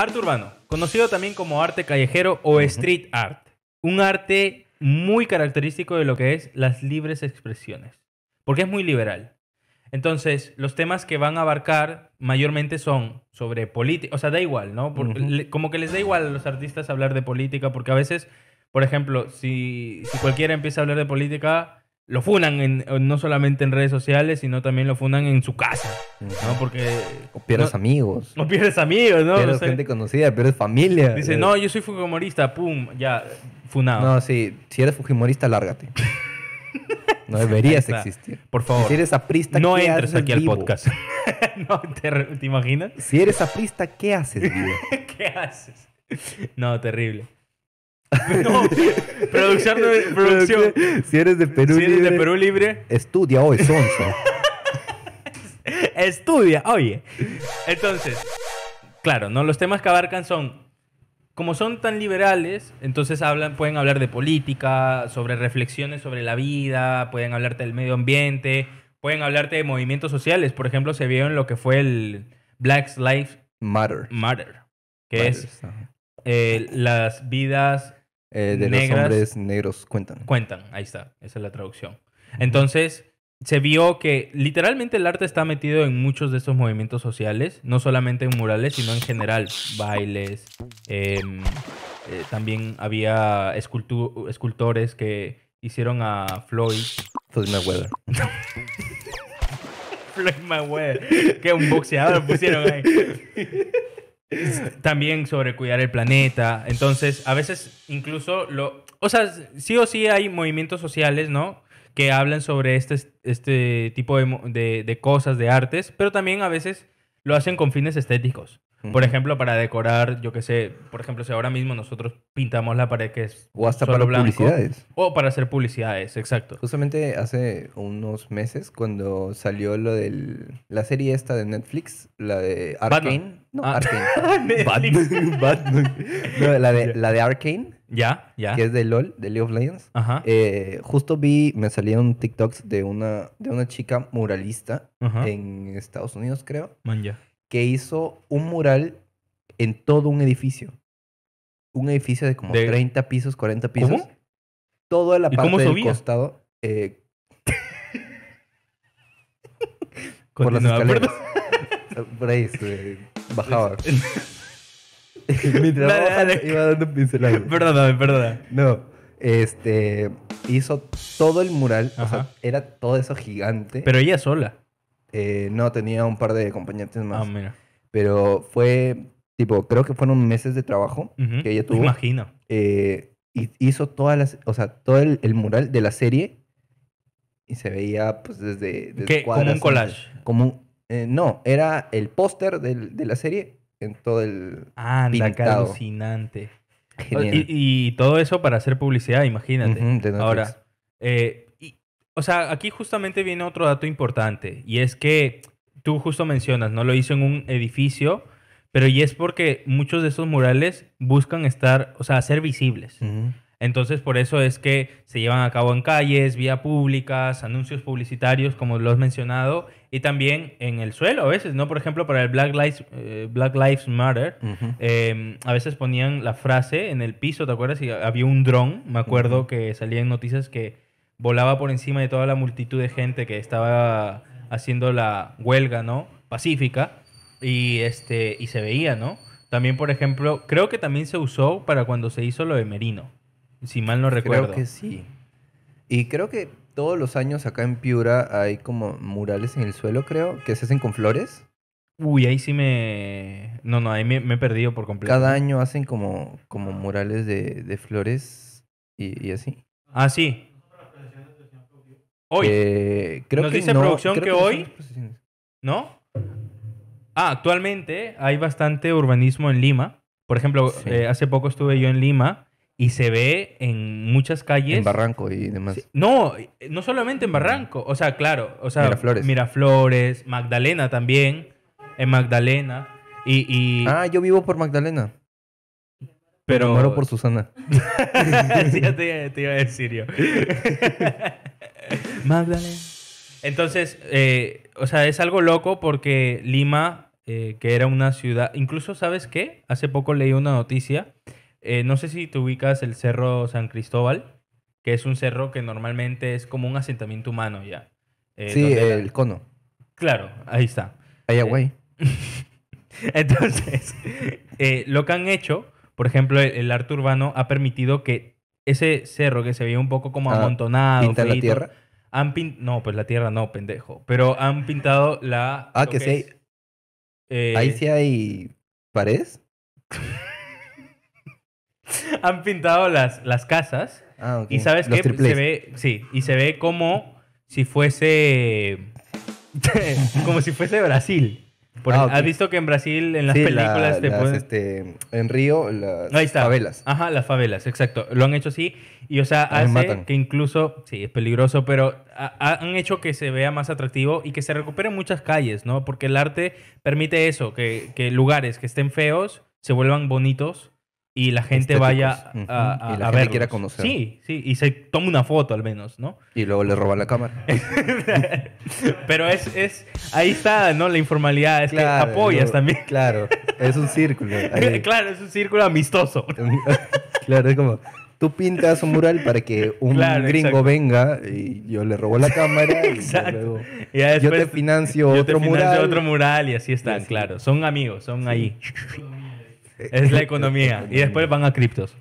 Arte urbano, conocido también como arte callejero o street art. Un arte muy característico de lo que es las libres expresiones, porque es muy liberal. Entonces, los temas que van a abarcar mayormente son sobre política, o sea, da igual, ¿no? como que les da igual a los artistas hablar de política, porque a veces, por ejemplo, si, si cualquiera empieza a hablar de política, lo funan en, no solamente en redes sociales, sino también lo funan en su casa, ¿no? Porque... O pierdes amigos. No pierdes amigos, ¿no? Pierdes gente conocida, pierdes familia. Dice, eh, no, yo soy fujimorista, pum, ya, funado. No, sí, si eres fujimorista, lárgate. No deberías existir. Por favor. Si eres aprista, no entres aquí al podcast. no, ¿te, imaginas? Si eres aprista, ¿qué haces, vivo? ¿Qué haces? No, terrible. No, producción, Si eres de Perú Libre. Libre. Estudia hoy, Sonso. estudia, oye. Entonces, claro, ¿no? Los temas que abarcan son. Como son tan liberales, entonces hablan, pueden hablar de política, sobre reflexiones sobre la vida, pueden hablarte del medio ambiente, pueden hablarte de movimientos sociales. Por ejemplo, se vio en lo que fue el Black Lives Matter. Matter. Que es eh, las vidas eh, de los hombres negros cuentan. Cuentan, ahí está, esa es la traducción. Entonces, se vio que literalmente el arte está metido en muchos de estos movimientos sociales, no solamente en murales, sino en general, bailes. Em, eh, también había escultores que hicieron a Floyd. Floyd Mayweather. Floyd Mayweather, que un boxeador pusieron ahí. También sobre cuidar el planeta. Entonces, a veces incluso lo... O sea, sí o sí hay movimientos sociales, ¿no? Que hablan sobre este, este tipo de cosas, de artes, pero también a veces lo hacen con fines estéticos. Por ejemplo, para decorar, yo qué sé, por ejemplo, si ahora mismo nosotros pintamos la pared que es. O hasta para publicidades. O para hacer publicidades, exacto. Justamente hace unos meses, cuando salió lo de la serie esta de Netflix, la de Arkane. No, ah. Arkane. Ah, Batman. No, la de, la de Arkane. Ya, ya. Que es de LOL, de League of Legends. Ajá. Eh, justo vi, me salieron TikToks de una, de una chica muralista en Estados Unidos, creo. Man, ya que hizo un mural en todo un edificio. Un edificio de como 30 pisos, 40 pisos. ¿Cómo? Todo en la parte del costado. Eh... por las escaleras. Por, ahí se Bajaba. Mientras dale, iba dando pinceladas. Perdóname, perdóname. No. Este hizo todo el mural. O sea, era todo eso gigante. Pero ella sola. Eh, no, tenía un par de acompañantes ah, más. Ah, mira. Pero fue, tipo, creo que fueron meses de trabajo que ella tuvo. Me imagino. Eh, y hizo todas las, o sea, todo el, mural de la serie y se veía, pues, desde. ¿Qué? como un collage. Como eh, no, era el póster de la serie en todo el. Ah, pintado. Genial. Y, todo eso para hacer publicidad, imagínate. Ahora, o sea, aquí justamente viene otro dato importante y es que tú justo mencionas, no lo hizo en un edificio, pero y es porque muchos de esos murales buscan estar, o sea, ser visibles. Entonces, por eso es que se llevan a cabo en calles, vía públicas, anuncios publicitarios, como lo has mencionado, y también en el suelo a veces, ¿no? Por ejemplo, para el Black Lives, eh, Black Lives Matter, em, a veces ponían la frase en el piso, ¿te acuerdas? Y había un dron, me acuerdo, que salía en noticias que volaba por encima de toda la multitud de gente que estaba haciendo la huelga, ¿no? Pacífica. Y, este, y se veía, ¿no? También, por ejemplo, creo que también se usó para cuando se hizo lo de Merino, si mal no recuerdo. Creo que sí. Y creo que todos los años acá en Piura hay como murales en el suelo, creo, que se hacen con flores. Uy, ahí sí me... No, no, ahí me, he perdido por completo. Cada año hacen como, como murales de, de flores y, y así. Ah, sí, Hoy. Eh, creo que dice no, producción que, hoy. ¿No? Ah, actualmente hay bastante urbanismo en Lima. Por ejemplo, eh, hace poco estuve yo en Lima y se ve en muchas calles. En Barranco y demás. No, no solamente en Barranco. O sea, claro. O sea, Miraflores. Miraflores, Magdalena también. En Magdalena. Y, Ah, yo vivo por Magdalena. Pero. Me por Susana. sí, te, te, iba a decir yo. Entonces, eh, o sea, es algo loco porque Lima, eh, que era una ciudad, incluso, ¿sabes qué? Hace poco leí una noticia, eh, no sé si te ubicas el Cerro San Cristóbal, que es un cerro que normalmente es como un asentamiento humano ya. sí, el cono. Claro, ahí está. güey. Entonces, lo que han hecho, por ejemplo, el, arte urbano ha permitido que ese cerro que se veía un poco como ah, amontonado, la tierra han pintado. No, pues la tierra no, pendejo. Pero han pintado la. Ah, que, sí. Eh, Ahí sí hay paredes. han pintado las, casas. Ah, ok. Y sabes qué? se ve, sí, y se ve como si fuese como si fuese Brasil. Ah, has visto que en Brasil, en las películas, este, en Río, las favelas. Ajá, las favelas, exacto. Lo han hecho así. Y, o sea, hace que incluso, sí, es peligroso, pero han hecho que se vea más atractivo y que se recuperen muchas calles, ¿no? Porque el arte permite eso, que, que lugares que estén feos se vuelvan bonitos y la gente vaya a, a, y la quiera conocer. Sí, sí, y se toma una foto al menos, ¿no? Y luego le roban la cámara. Pero es, es, ahí está, ¿no? La informalidad, es que apoyas también. Claro, es un círculo. claro, es un círculo amistoso. claro, es como, tú pintas un mural para que un gringo venga y yo le robo la cámara y, luego, y yo te financio, otro, mural. otro mural y así están, claro. Son amigos, son ahí es la economía. y después van a criptos.